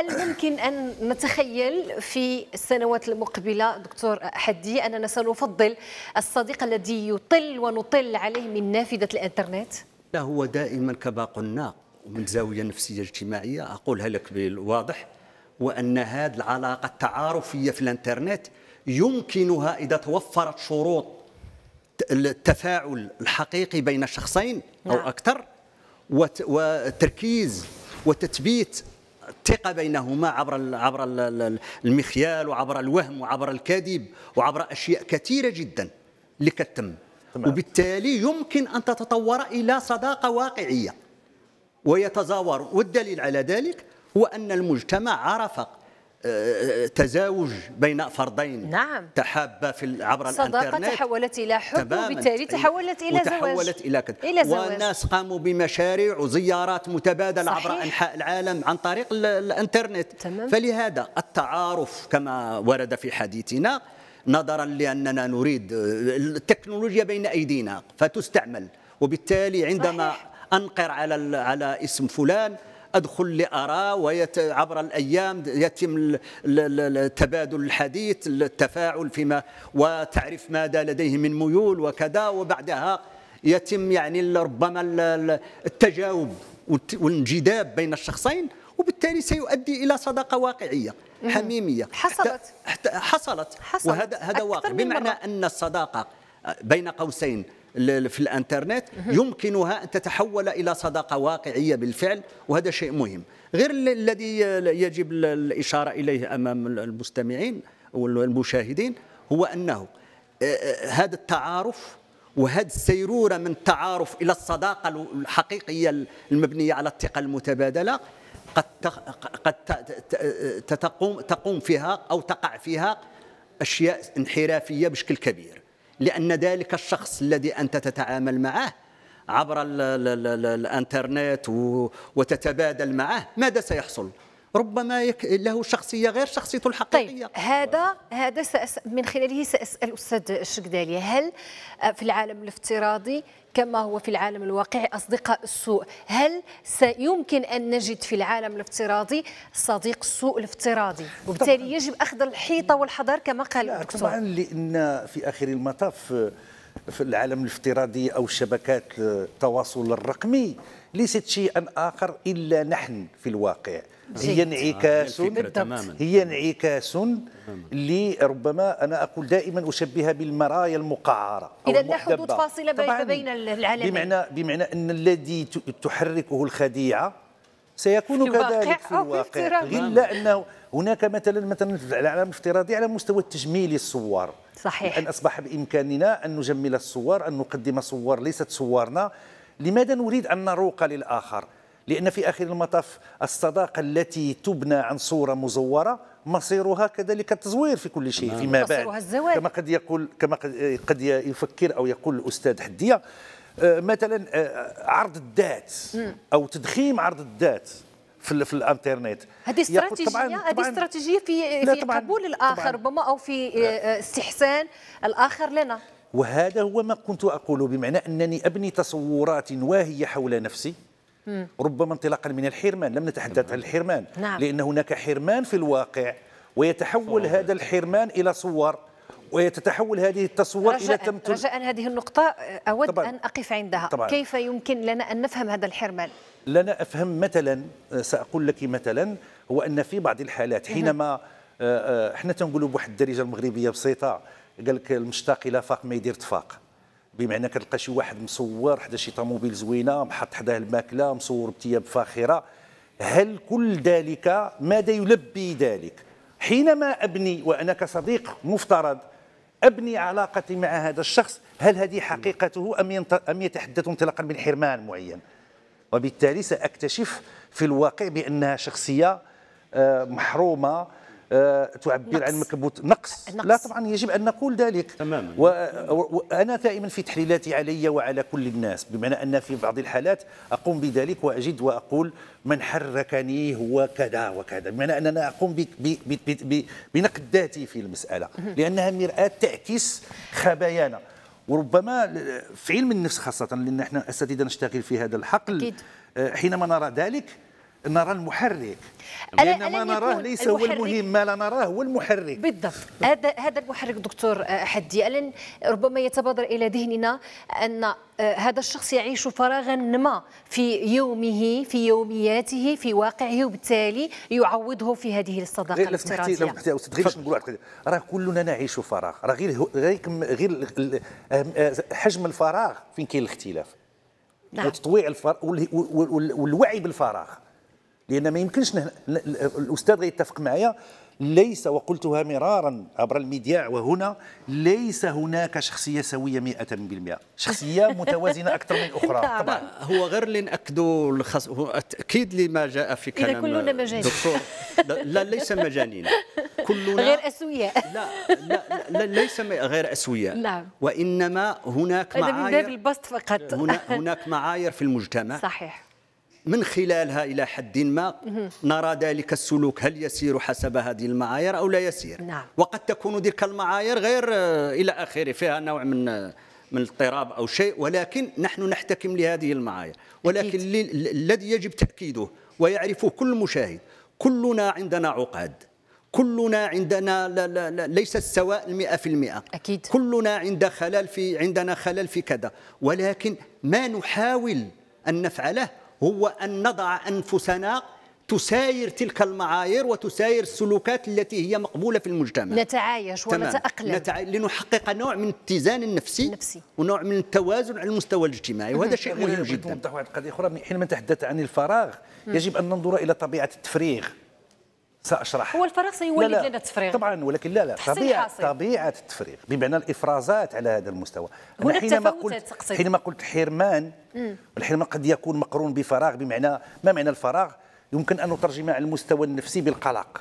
هل ممكن أن نتخيل في السنوات المقبلة دكتور حدي أننا سنفضل الصديق الذي يطل ونطل عليه من نافذة الإنترنت؟ لا هو دائما كما قلنا من زاوية نفسية اجتماعية أقولها لك بالواضح وأن هذه العلاقة التعارفية في الإنترنت يمكنها إذا توفرت شروط التفاعل الحقيقي بين شخصين أو نعم. أكثر وتركيز وتثبيت الثقه بينهما عبر عبر المخيال وعبر الوهم وعبر الكذب وعبر اشياء كثيره جدا اللي كتم وبالتالي يمكن ان تتطور الى صداقه واقعيه ويتزاور والدليل على ذلك هو ان المجتمع عرف تزاوج بين فردين نعم. تحابا في عبر الانترنت صداقه تحولت الى حب وبالتالي تحولت الى زواج تحولت الى كذا زواج. والناس قاموا بمشاريع وزيارات متبادله صحيح. عبر انحاء العالم عن طريق الانترنت تمام. فلهذا التعارف كما ورد في حديثنا نظرا لاننا نريد التكنولوجيا بين ايدينا فتستعمل وبالتالي عندما صحيح. انقر على على اسم فلان أدخل لأرى ويت عبر الأيام يتم تبادل الحديث التفاعل فيما وتعرف ماذا لديه من ميول وكذا وبعدها يتم يعني ربما التجاوب والانجذاب بين الشخصين وبالتالي سيؤدي الى صداقه واقعيه حميميه حصلت حصلت, حصلت وهذا هذا واقع بمعنى ان الصداقه بين قوسين في الانترنت يمكنها ان تتحول الى صداقه واقعيه بالفعل وهذا شيء مهم غير الذي يجب الاشاره اليه امام المستمعين والمشاهدين هو انه آه، آه، هذا التعارف وهذه السيروره من التعارف الى الصداقه الحقيقيه المبنيه على الثقه المتبادله قد قد تقوم تقوم فيها او تقع فيها اشياء انحرافيه بشكل كبير لأن ذلك الشخص الذي أنت تتعامل معه عبر الانترنت وتتبادل معه ماذا سيحصل ربما يك... له شخصيه غير شخصيته الحقيقيه طيب هذا هذا سأس... من خلاله ساسال الاستاذ الشكدالي هل آه، في العالم الافتراضي كما هو في العالم الواقعي اصدقاء السوء هل سيمكن ان نجد في العالم الافتراضي صديق السوء الافتراضي وبالتالي يجب اخذ الحيطه والحذر كما قال الدكتور طبعا لان في اخر المطاف آه، في العالم الافتراضي أو شبكات التواصل الرقمي ليست شيئا آخر إلا نحن في الواقع هي انعكاس آه، هي انعكاس لربما انا اقول دائما اشبهها بالمرايا المقعره اذا لا حدود فاصله بين العالمين بمعنى بمعنى ان الذي تحركه الخديعه سيكون كذلك في الواقع إلا نعم. أنه هناك مثلا مثلا العالم الافتراضي على مستوى التجميل الصور صحيح ان أصبح بإمكاننا أن نجمل الصور أن نقدم صور ليست صورنا لماذا نريد أن نروق للآخر لأن في آخر المطاف الصداقة التي تبنى عن صورة مزورة مصيرها كذلك التزوير في كل شيء نعم. فيما بعد كما قد يقول كما قد يفكر أو يقول الأستاذ حدية آه، مثلا آه، آه، عرض الذات او تضخيم عرض الذات في, في الانترنت هذه استراتيجيه هذه استراتيجيه في في قبول الاخر ربما او في استحسان الاخر لنا وهذا هو ما كنت اقوله بمعنى انني ابني تصورات واهيه حول نفسي مم. ربما انطلاقا من الحرمان لم نتحدث عن الحرمان نعم. لان هناك حرمان في الواقع ويتحول صور. هذا الحرمان الى صور ويتتحول هذه التصور رجاء الى تمثل رجاء هذه النقطه اود طبعًا ان اقف عندها طبعًا كيف يمكن لنا ان نفهم هذا الحرمان لنا افهم مثلا ساقول لك مثلا هو ان في بعض الحالات حينما آه، آه، احنا تنقولوا بواحد الدارجه المغربيه بسيطه قال لك المشتاق الى فاق ما يدير تفاق بمعنى كتلقى شي واحد مصور حدا شي طوموبيل زوينه محط حداه الماكله مصور بثياب فاخره هل كل ذلك ماذا يلبي ذلك حينما ابني وانا كصديق مفترض ابني علاقتي مع هذا الشخص هل هذه حقيقته ام ام يتحدث انطلاقا من حرمان معين وبالتالي ساكتشف في الواقع بانها شخصيه آه، محرومه آه، تعبر عن مكبوت نقص. نقص لا طبعا يجب أن نقول ذلك تماما وأنا دائما في تحليلاتي علي وعلى كل الناس بمعنى أن في بعض الحالات أقوم بذلك وأجد وأقول من حركني هو كذا وكذا بمعنى أننا أقوم بنقد ذاتي في المسألة لأنها مرآة تعكس خبايانا وربما في علم النفس خاصة لأن احنا أساتذة نشتغل في هذا الحقل آه، حينما نرى ذلك نرى المحرك لان ما نراه ليس هو المهم ما لا نراه هو المحرك بالضبط هذا هذا المحرك دكتور آه، حدي ألن ربما يتبادر الى ذهننا ان آه، هذا الشخص يعيش فراغا ما في يومه في يومياته في واقعه وبالتالي يعوضه في هذه الصداقه الافتراضيه سمحتي لو سمحتي استاذ غير باش نقول راه كلنا نعيش فراغ راه غير غير غير آه، حجم الفراغ فين كاين الاختلاف نعم وتطويع الفراغ والوعي بالفراغ لان ما يمكنش نه... الاستاذ غيتفق معايا ليس وقلتها مرارا عبر المذياع وهنا ليس هناك شخصية سوية 100% شخصية متوازنة أكثر من أخرى نعم. طبعا هو غير اللي نأكدوا الخص... تأكيد لما جاء في كلام إذا كلنا مجانين دكتور لا ليس مجانين كلنا غير أسوياء لا, لا, لا ليس غير أسوياء نعم وإنما هناك معايير هذا من باب البسط فقط هنا هناك معايير في المجتمع صحيح من خلالها إلى حد ما نرى ذلك السلوك هل يسير حسب هذه المعايير أو لا يسير نعم. وقد تكون تلك المعايير غير آه، إلى آخره فيها نوع من آه، من اضطراب أو شيء ولكن نحن نحتكم لهذه المعايير ولكن الذي يجب تأكيده ويعرفه كل مشاهد كلنا عندنا عقاد كلنا عندنا لا لا لا ليس السواء المئة في المئة أكيد. كلنا عند خلل في عندنا خلل في كذا ولكن ما نحاول أن نفعله هو أن نضع أنفسنا تساير تلك المعايير وتساير السلوكات التي هي مقبولة في المجتمع نتعايش ونتأقلم نتع... لنحقق نوع من الاتزان النفسي النفسي ونوع من التوازن على المستوى الاجتماعي وهذا شيء مهم جدا نوضح واحد أخرى حينما تحدث عن الفراغ يجب أن ننظر إلى طبيعة التفريغ ساشرح هو الفراغ سيولد لنا التفريغ طبعا ولكن لا لا طبيعه حاصل. طبيعه التفريغ بمعنى الافرازات على هذا المستوى هنا حينما قلت تقصد. حينما قلت حرمان الحرمان قد يكون مقرون بفراغ بمعنى ما معنى الفراغ يمكن ان نترجمه على المستوى النفسي بالقلق